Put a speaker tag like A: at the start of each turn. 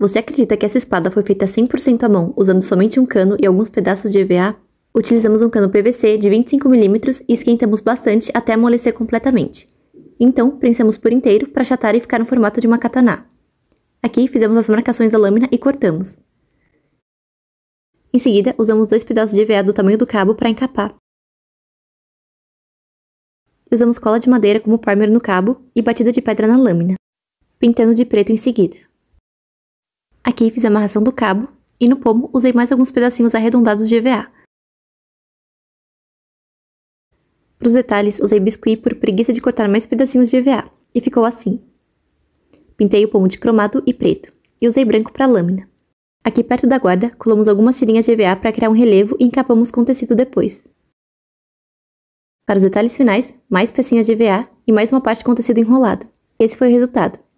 A: Você acredita que essa espada foi feita 100% à mão, usando somente um cano e alguns pedaços de EVA? Utilizamos um cano PVC de 25mm e esquentamos bastante até amolecer completamente. Então, prensamos por inteiro para achatar e ficar no formato de uma katana. Aqui, fizemos as marcações da lâmina e cortamos. Em seguida, usamos dois pedaços
B: de EVA do tamanho do cabo para encapar. Usamos cola de
A: madeira como primer no cabo e batida de pedra na lâmina, pintando de preto em seguida. Aqui fiz a amarração do cabo e no pomo usei mais alguns pedacinhos arredondados de EVA.
B: Para os detalhes, usei biscuit por preguiça
A: de cortar mais pedacinhos de EVA, e ficou assim. Pintei o pomo de cromado e preto, e usei branco para a lâmina. Aqui perto da guarda, colamos algumas tirinhas de EVA para criar um relevo e encapamos com tecido depois. Para os detalhes finais, mais pecinhas de
B: EVA e mais uma parte com tecido enrolado. Esse foi o resultado.